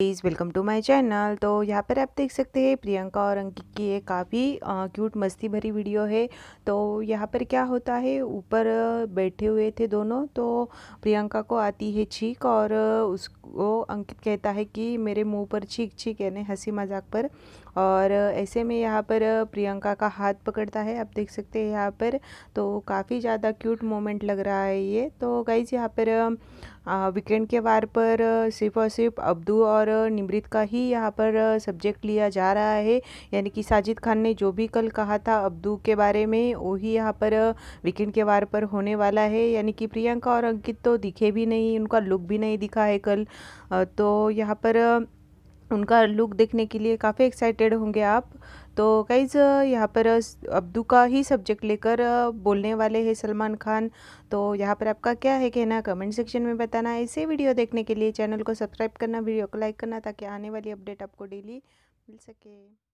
please welcome to my channel तो यहाँ पर आप देख सकते हैं प्रियंका और अंकित की ये काफ़ी क्यूट मस्ती भरी वीडियो है तो यहाँ पर क्या होता है ऊपर बैठे हुए थे दोनों तो प्रियंका को आती है छींक और उसको अंकित कहता है कि मेरे मुंह पर छींक छींक यानी हंसी मजाक पर और ऐसे में यहाँ पर प्रियंका का हाथ पकड़ता है आप देख सकते हैं यहाँ पर तो काफ़ी ज़्यादा क्यूट मोमेंट लग रहा है ये तो गाइज यहाँ पर वीकेंड के वार पर सिर्फ और सिर्फ अब्दू और निमृत का ही यहाँ पर सब्जेक्ट लिया जा रहा है यानी कि साजिद खान ने जो भी कल कहा था अब्दू के बारे में वो ही यहाँ पर वीकेंड के वार पर होने वाला है यानी कि प्रियंका और अंकित तो दिखे भी नहीं उनका लुक भी नहीं दिखा है कल तो यहाँ पर उनका लुक देखने के लिए काफ़ी एक्साइटेड होंगे आप तो कैज यहाँ पर अब्दू का ही सब्जेक्ट लेकर बोलने वाले हैं सलमान खान तो यहाँ पर आपका क्या है कहना कमेंट सेक्शन में बताना ऐसे वीडियो देखने के लिए चैनल को सब्सक्राइब करना वीडियो को लाइक करना ताकि आने वाली अपडेट आपको डेली मिल सके